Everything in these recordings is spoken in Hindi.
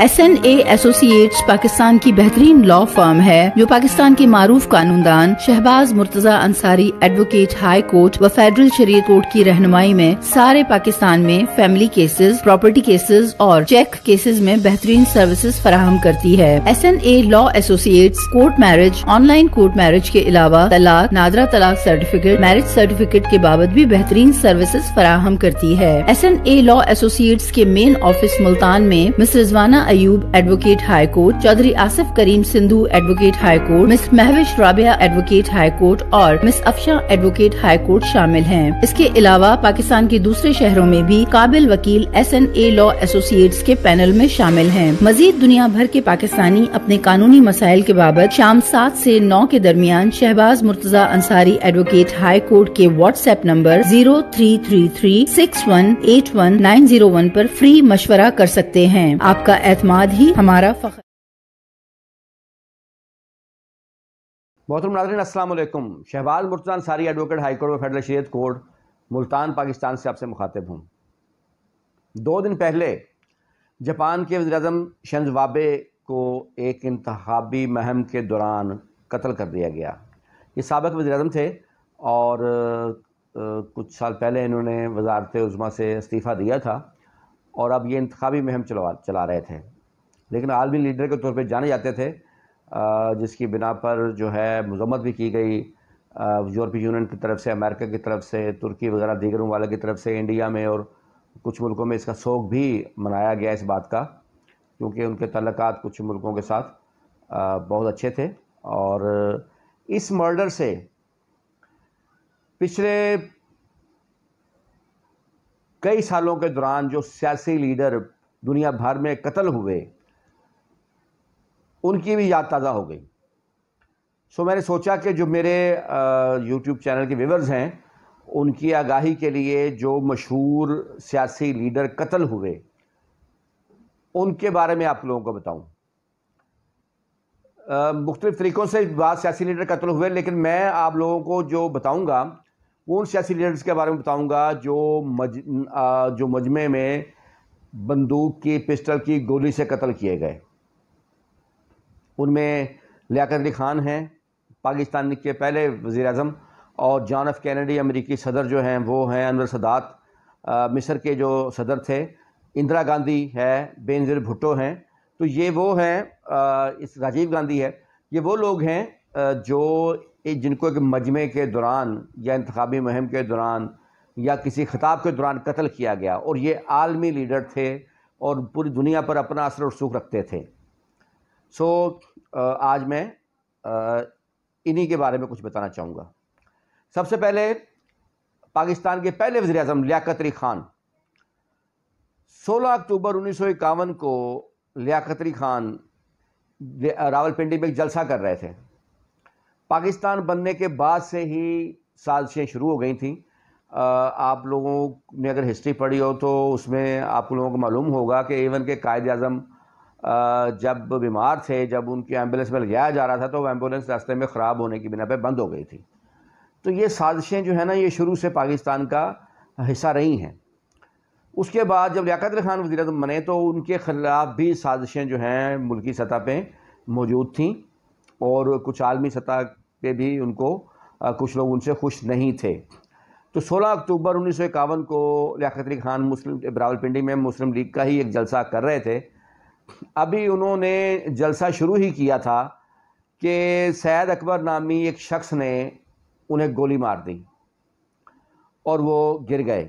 एस एन एसोसिएट्स पाकिस्तान की बेहतरीन लॉ फर्म है जो पाकिस्तान के मारूफ कानूनदान Shahbaz Murtaza Ansari advocate high court व फेडरल शरीय कोर्ट की रहनुमाई में सारे पाकिस्तान में फैमिली केसेस प्रॉपर्टी केसेस और चेक केसेस में बेहतरीन सर्विसेज फराहम करती है S N A law associates court marriage online court marriage के अलावा तलाक नादरा तलाक सर्टिफिकेट मैरिज सर्टिफिकेट के बाबत भी बेहतरीन सर्विसेज फराहम करती है S N A law associates के मेन ऑफिस मुल्तान में miss Rizwana Ayub advocate high court Chaudhry Asif Karim Sindhu advocate high court miss Mahwish Rabia advocate high court और miss Afsha advocate high court शामिल हैं इसके अलावा पाकिस्तान के दूसरे शहरों में भी काबिल वकील S N A law associates के पैनल में शामिल हैं मजीद दुनिया भर के पाकिस्तानी अपने कानूनी मसाइल के बाबत शाम सात से नौ के दरमियान Shahbaz Murtaza Ansari advocate high court के WhatsApp number zero three three three six one eight one nine zero one आरोप फ्री मशवरा कर सकते हैं आपका एतमाद ही हमारा फ़ख्र मोहतरम नाजरन असलम शहबाज मुर्तान सारी एडवोकेट हाईकोर्ट और फेडरल शरीत कोर्ट मुल्तान पाकिस्तान से आपसे मुखातिब हूँ दो दिन पहले जापान के वजर अजम शंजवाबे को एक इंतबी महम के दौरान कत्ल कर दिया गया ये सबक वजर अजम थे और कुछ साल पहले इन्होंने वजारत उज़मा से इस्तीफ़ा दिया था और अब ये इंतबी मुहम चला चला रहे थे लेकिन आलमी लीडर के तौर पर जाने जाते थे जिसकी बिना पर जो है मजम्मत भी की गई यूरोपीय यूनियन की तरफ से अमेरिका की तरफ से तुर्की वगैरह दीगर वाले की तरफ से इंडिया में और कुछ मुल्कों में इसका शौक भी मनाया गया इस बात का क्योंकि उनके तल्लक कुछ मुल्कों के साथ बहुत अच्छे थे और इस मर्डर से पिछले कई सालों के दौरान जो सियासी लीडर दुनिया भर में कत्ल हुए उनकी भी याद ताज़ा हो गई सो मैंने सोचा कि जो मेरे यूट्यूब चैनल के व्यूवर्स हैं उनकी आगाही के लिए जो मशहूर सियासी लीडर कत्ल हुए उनके बारे में आप लोगों को बताऊं मुख्तलिफ़ तरीक़ों से बात सियासी लीडर कत्ल हुए लेकिन मैं आप लोगों को जो बताऊंगा उन सियासी लीडर्स के बारे में बताऊंगा जो मज आ, जो मजमे में बंदूक की पिस्टल की गोली से कत्ल किए गए उनमें लियाकत अली खान हैं पाकिस्तान के पहले वज़ी अजम और जॉन एफ कैनेडी अमेरिकी सदर जो हैं वो हैं अनवर सदात मिस्र के जो सदर थे इंदिरा गांधी है बेनजर भुट्टो हैं तो ये वो हैं इस राजीव गांधी है ये वो लोग हैं जो जिनको एक मजमे के दौरान या इंतबी मुहिम के दौरान या किसी खिताब के दौरान कत्ल किया गया और ये आलमी लीडर थे और पूरी दुनिया पर अपना असर और सुख रखते थे सो आज मैं इन्हीं के बारे में कुछ बताना चाहूँगा सबसे पहले पाकिस्तान के पहले वजी अजम लियाकत अली ख़ान 16 अक्टूबर उन्नीस को लियाकत अली ख़ान रावलपिंडी में एक जलसा कर रहे थे पाकिस्तान बनने के बाद से ही साजिशें शुरू हो गई थी आप लोगों ने अगर हिस्ट्री पढ़ी हो तो उसमें आप लोगों को मालूम होगा कि इवन के कायद अजम जब बीमार थे जब उनकी एम्बुलेंस में लगाया जा रहा था तो एम्बुलेंस रास्ते में ख़राब होने की बिना पर बंद हो गई थी तो ये साजिशें जो है ना ये शुरू से पाकिस्तान का हिस्सा रही हैं उसके बाद जब लियाकत खान वजी बने तो उनके ख़िलाफ़ भी साजिशें जो हैं मुल्की सतह पर मौजूद थी और कुछ आलमी सतह पे भी उनको कुछ लोग उनसे खुश नहीं थे तो 16 अक्टूबर उन्नीस को लियात अली खान मुस्लिम रावलपिंडी में मुस्लिम लीग का ही एक जलसा कर रहे थे अभी उन्होंने जलसा शुरू ही किया था कि सैद अकबर नामी एक शख्स ने उन्हें गोली मार दी और वो गिर गए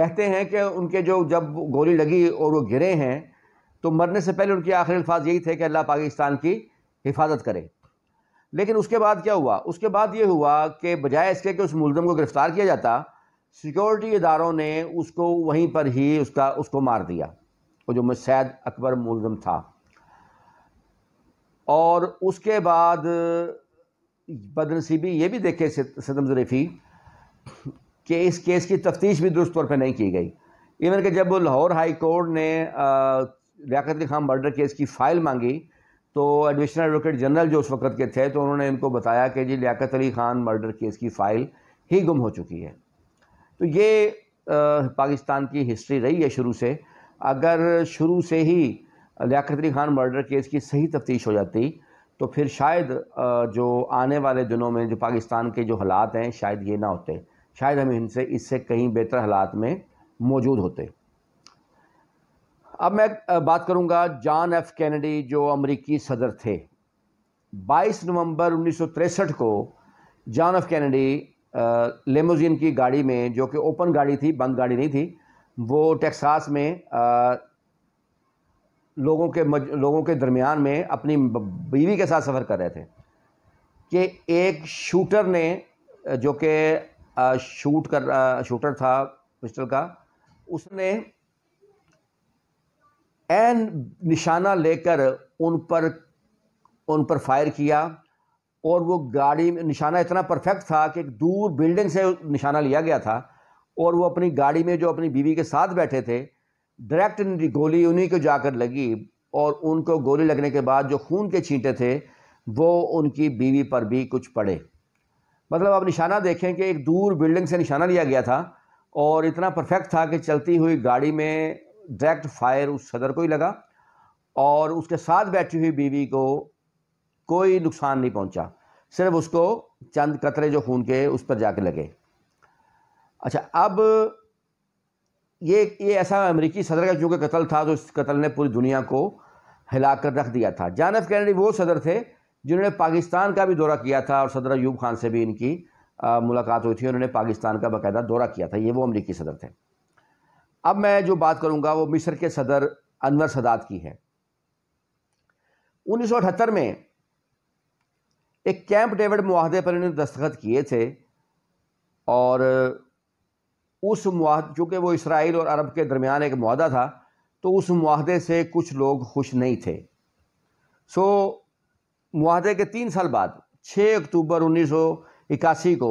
कहते हैं कि उनके जो जब गोली लगी और वो गिरे हैं तो मरने से पहले उनके आखिरी अल्फाज यही थे कि अल्लाह पाकिस्तान की हिफाजत करे लेकिन उसके बाद क्या हुआ उसके बाद ये हुआ कि बजाय इसके कि उस मुलम को गिरफ़्तार किया जाता सिक्योरिटी इदारों ने उसको वहीं पर ही उसका उसको मार दिया वो जो सैद अकबर मुलम था और उसके बाद बदनसीबी ये भी देखे सदम ज़रीफ़ी कि इस केस की तफ्तीश भी दुरुस्त तौर पर नहीं की गई इवन कि जब लाहौर हाई कोर्ट ने लियात खान मर्डर केस की फ़ाइल मांगी तो एडिशनल एडवोकेट जनरल जो उस वक्त के थे तो उन्होंने इनको बताया कि जी लियाकत अली ख़ान मर्डर केस की फ़ाइल ही गुम हो चुकी है तो ये पाकिस्तान की हिस्ट्री रही है शुरू से अगर शुरू से ही लियाकत अली ख़ान मर्डर केस की सही तफ्तीश हो जाती तो फिर शायद जो आने वाले दिनों में जो पाकिस्तान के जो हालात हैं शायद ये ना होते शायद हम इनसे इससे कहीं बेहतर हालात में मौजूद होते अब मैं बात करूंगा जॉन एफ कैनेडी जो अमरीकी सदर थे 22 नवंबर उन्नीस को जॉन एफ कैनेडी लेमोजिन की गाड़ी में जो कि ओपन गाड़ी थी बंद गाड़ी नहीं थी वो टेक्सास में आ, लोगों के मज, लोगों के दरमियान में अपनी बीवी के साथ सफ़र कर रहे थे कि एक शूटर ने जो कि शूट कर आ, शूटर था पिस्टल का उसने एन निशाना लेकर उन पर उन पर फायर किया और वो गाड़ी में निशाना इतना परफेक्ट था कि एक दूर बिल्डिंग से निशाना लिया गया था और वो अपनी गाड़ी में जो अपनी बीवी के साथ बैठे थे डायरेक्ट गोली उन्हीं को जाकर लगी और उनको गोली लगने के बाद जो खून के छींटे थे वो उनकी बीवी पर भी कुछ पड़े मतलब आप निशाना देखें कि एक दूर बिल्डिंग से निशाना लिया गया था और इतना परफेक्ट था कि चलती हुई गाड़ी में डायरेक्ट फायर उस सदर को ही लगा और उसके साथ बैठी हुई बीवी को कोई नुकसान नहीं पहुंचा सिर्फ उसको चंद कतरे जो खून के उस पर जाके लगे अच्छा अब ये ये ऐसा अमेरिकी सदर का चूँकि कत्ल था तो इस कत्ल ने पूरी दुनिया को हिला कर रख दिया था जान एफ वो सदर थे जिन्होंने पाकिस्तान का भी दौरा किया था और सदर अयूब खान से भी इनकी मुलाकात हुई थी उन्होंने पाकिस्तान का बाकायदा दौरा किया था ये वो अमरीकी सदर थे अब मैं जो बात करूंगा वो मिस्र के सदर अनवर सदात की है 1978 में एक कैंप डेविड माहदे पर इन्होंने दस्तखत किए थे और उस चूँकि वो इसराइल और अरब के दरमियान एक माहा था तो उस माहदे से कुछ लोग खुश नहीं थे सो माहे के तीन साल बाद 6 अक्टूबर उन्नीस को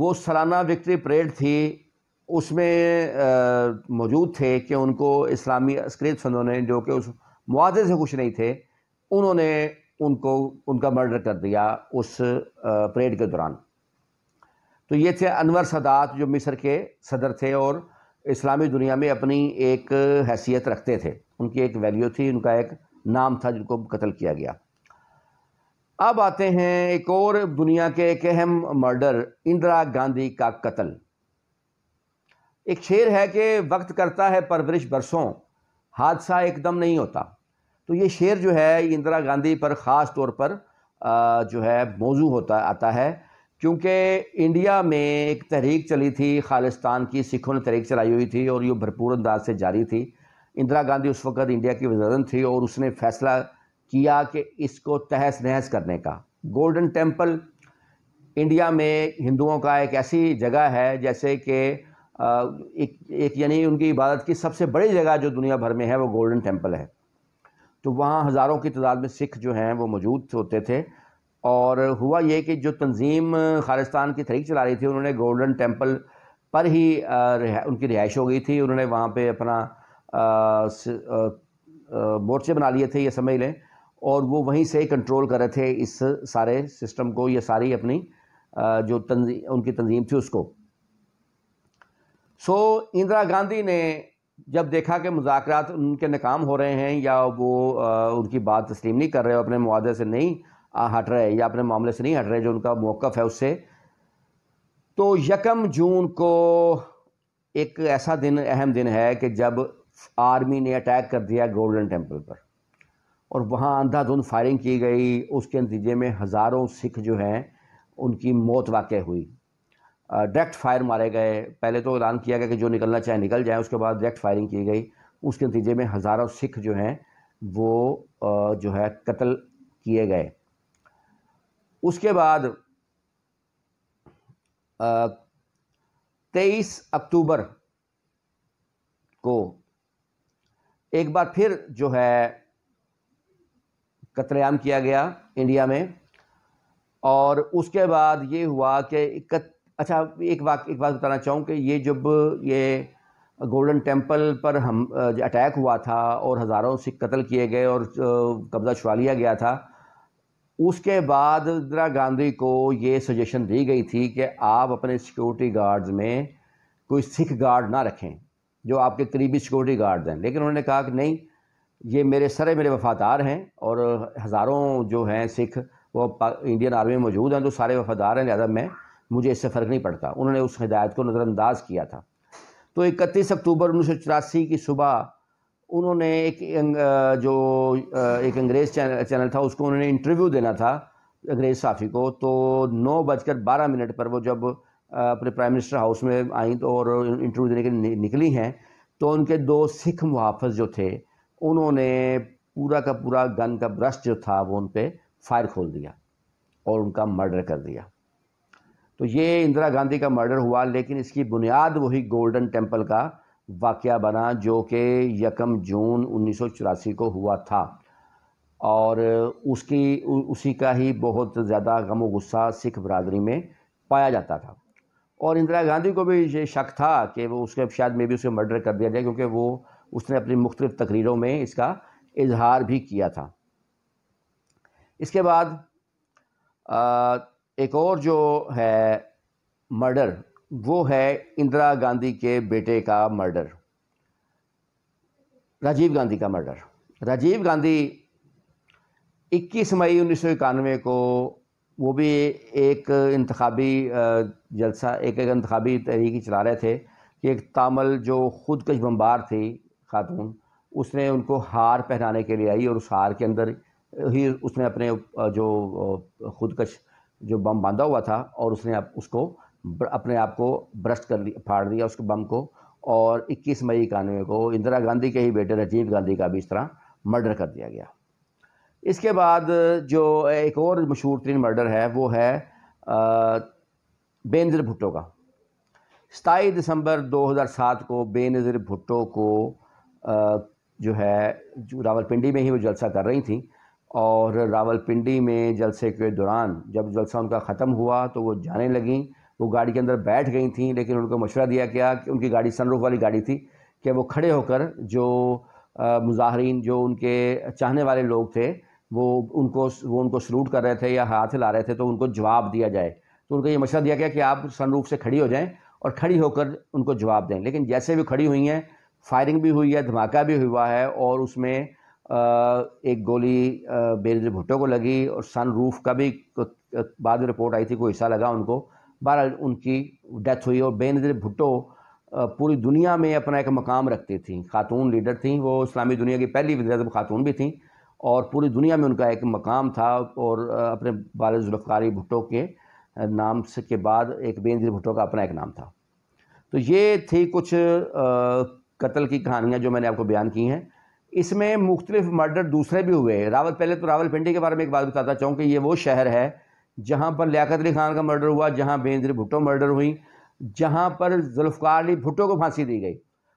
वो सालाना विक्ट्री परेड थी उसमें मौजूद थे कि उनको इस्लामी अस्करीत सनों ने जो कि उस मुआदे से खुश नहीं थे उन्होंने उनको उनका मर्डर कर दिया उस परेड के दौरान तो ये थे अनवर सदात जो मिस्र के सदर थे और इस्लामी दुनिया में अपनी एक हैसियत रखते थे उनकी एक वैल्यू थी उनका एक नाम था जिनको कत्ल किया गया अब आते हैं एक और दुनिया के एक अहम मर्डर इंदिरा गांधी का कत्ल एक शेर है कि वक्त करता है परवरिश बरसों हादसा एकदम नहीं होता तो ये शेर जो है इंदिरा गांधी पर ख़ास तौर पर जो है मौजू होता आता है क्योंकि इंडिया में एक तहरीक चली थी खालिस्तान की सिखों ने तहरीक चलाई हुई थी और ये भरपूर अंदाज से जारी थी इंदिरा गांधी उस वक़्त इंडिया की वजरन थी और उसने फैसला किया कि इसको तहस नहस करने का गोल्डन टेम्पल इंडिया में हिंदुओं का एक ऐसी जगह है जैसे कि एक एक यानी उनकी इबादत की सबसे बड़ी जगह जो दुनिया भर में है वो गोल्डन टेम्पल है तो वहाँ हज़ारों की तादाद में सिख जो हैं वो मौजूद होते थे और हुआ ये कि जो तंजीम खालिस्तान की तरीक चला रही थी उन्होंने गोल्डन टेम्पल पर ही रिहा, उनकी रिहाइश हो गई थी उन्होंने वहाँ पे अपना मोर्चे बना लिए थे ये समझ लें और वो वहीं से कंट्रोल कर रहे थे इस सारे सिस्टम को ये सारी अपनी आ, जो तंजी उनकी तंजीम थी उसको सो इंदिरा गांधी ने जब देखा कि मुजाकर उनके नाकाम हो रहे हैं या वो आ, उनकी बात तस्लीम नहीं कर रहे हो अपने मुआदे से नहीं हट रहे या अपने मामले से नहीं हट रहे जो उनका मौक़ है उससे तो यकम जून को एक ऐसा दिन अहम दिन है कि जब आर्मी ने अटैक कर दिया गोल्डन टेम्पल पर और वहाँ अंधाधुंध फायरिंग की गई उसके नतीजे में हज़ारों सिख जो हैं उनकी मौत वाक़ हुई डायरेक्ट फायर मारे गए पहले तो ऐलान किया गया कि जो निकलना चाहे निकल जाए उसके बाद डायरेक्ट फायरिंग की गई उसके नतीजे में हज़ारों सिख जो हैं वो जो है कत्ल किए गए उसके बाद तेईस अक्टूबर को एक बार फिर जो है कत्लेआम किया गया इंडिया में और उसके बाद ये हुआ कि अच्छा एक बात एक बात बताना चाहूँ कि ये जब ये गोल्डन टेम्पल पर हम अटैक हुआ था और हज़ारों सिख कत्ल किए गए और कब्ज़ा छुड़ा लिया गया था उसके बाद इंदिरा गांधी को ये सजेशन दी गई थी कि आप अपने सिक्योरिटी गार्ड्स में कोई सिख गार्ड ना रखें जो आपके करीबी सिक्योरिटी गार्ड हैं लेकिन उन्होंने कहा कि नहीं ये मेरे सरे मेरे वफादार हैं और हज़ारों जो हैं सिख वो इंडियन आर्मी में मौजूद हैं तो सारे वफादार हैं लिहाजा मैं मुझे इससे फ़र्क नहीं पड़ता उन्होंने उस हिदायत को नज़रअंदाज किया था तो इकतीस अक्टूबर उन्नीस की सुबह उन्होंने एक जो एक अंग्रेज़ चैनल चैनल था उसको उन्होंने इंटरव्यू देना था अंग्रेज़ साफ़ी को तो नौ बजकर बारह मिनट पर वो जब अपने प्राइम मिनिस्टर हाउस में आई तो और इंटरव्यू देने के लिए निकली हैं तो उनके दो सिख मुहाफ़ जो थे उन्होंने पूरा का पूरा गन का ब्रश जो था वो उन पर फायर खोल दिया और उनका मर्डर कर दिया तो ये इंदिरा गांधी का मर्डर हुआ लेकिन इसकी बुनियाद वही गोल्डन टेम्पल का वाक़ बना जो कि यकम जून उन्नीस को हुआ था और उसकी उसी का ही बहुत ज़्यादा गम गुस्सा सिख बरदरी में पाया जाता था और इंदिरा गांधी को भी ये शक था कि वो उसके शायद में भी उसे मर्डर कर दिया जाए क्योंकि वो उसने अपनी मुख्तलिफ़ तकरीरों में इसका इजहार भी किया था इसके बाद आ, एक और जो है मर्डर वो है इंदिरा गांधी के बेटे का मर्डर राजीव गांधी का मर्डर राजीव गांधी 21 मई उन्नीस को वो भी एक इंतबी जलसा एक एक इंतबी तहरीकी चला रहे थे कि एक तामल जो खुदकश बम्बार थी खातून उसने उनको हार पहनाने के लिए आई और उस हार के अंदर ही उसने अपने जो खुदकश जो बम बांधा हुआ था और उसने आप उसको अपने आप को ब्रस्ट कर लिया फाड़ दिया उसके बम को और 21 मई इक्यानवे को इंदिरा गांधी के ही बेटे राजीव गांधी का भी इस तरह मर्डर कर दिया गया इसके बाद जो एक और मशहूर तरीन मर्डर है वो है बेनज़र भुट्टो का सताईस दिसंबर 2007 को बेनज़र भुट्टो को आ, जो है जो रावलपिंडी में ही वो जलसा कर रही थी और रावलपिंडी में जलसे के दौरान जब जलसा उनका ख़त्म हुआ तो वो जाने लगीं वो गाड़ी के अंदर बैठ गई थी लेकिन उनको मशवरा दिया गया कि उनकी गाड़ी सनरूफ वाली गाड़ी थी कि वो खड़े होकर जो मुजाहरीन जो उनके चाहने वाले लोग थे वो उनको वो उनको सलूट कर रहे थे या हाथ ला रहे थे तो उनको जवाब दिया जाए तो उनको ये मशवरा दिया गया कि आप सनरूफ से खड़ी हो जाएं और खड़ी होकर उनको जवाब दें लेकिन जैसे भी खड़ी हुई हैं फायरिंग भी हुई है धमाका भी हुआ है और उसमें एक गोली बेरज भुट्टो को लगी और सन रूफ का भी बाद में रिपोर्ट आई थी कोई हिस्सा लगा उनको बहरहाल उनकी डेथ हुई और बेनजर भुट्टो पूरी दुनिया में अपना एक मकाम रखती थी खातून लीडर थी वो इस्लामी दुनिया की पहली वजरत खातून भी थी और पूरी दुनिया में उनका एक मकाम था और अपने बाल जुल्फ़ारी भुट्टो के नाम से के बाद एक बेनजीर भुट्टो का अपना एक नाम था तो ये थी कुछ कत्ल की कहानियाँ जो मैंने आपको बयान की हैं इसमें मुख्तलिफ मर्डर दूसरे भी हुए रावल पहले तो रावल पिंडी के बारे में एक बात बताता चाहूँ कि ये वो शहर है जहाँ पर लियाकत अली खान का मर्डर हुआ जहाँ बेंद्र भुट्टो मर्डर हुई जहाँ पर जुल्फ़ार अली भुट्टो को फांसी दी गई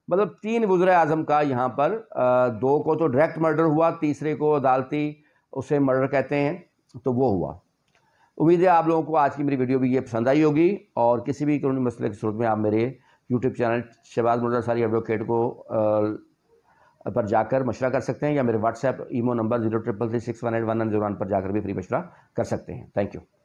मतलब तीन वज्र अजम का यहाँ पर दो को तो डायरेक्ट मर्डर हुआ तीसरे को अदालती उसे मर्डर कहते हैं तो वो हुआ उम्मीद है आप लोगों को आज की मेरी वीडियो भी ये पसंद आई होगी और किसी भी कानूनी मसले की सूरत में आप मेरे यूट्यूब चैनल शहबाज मुर्दा सारी एडवोकेट को आ, पर जाकर मशरा कर सकते हैं या मेरे WhatsApp imo number zero triple three six one eight one one zero one पर जाकर भी फ्री मशरा कर सकते हैं थैंक यू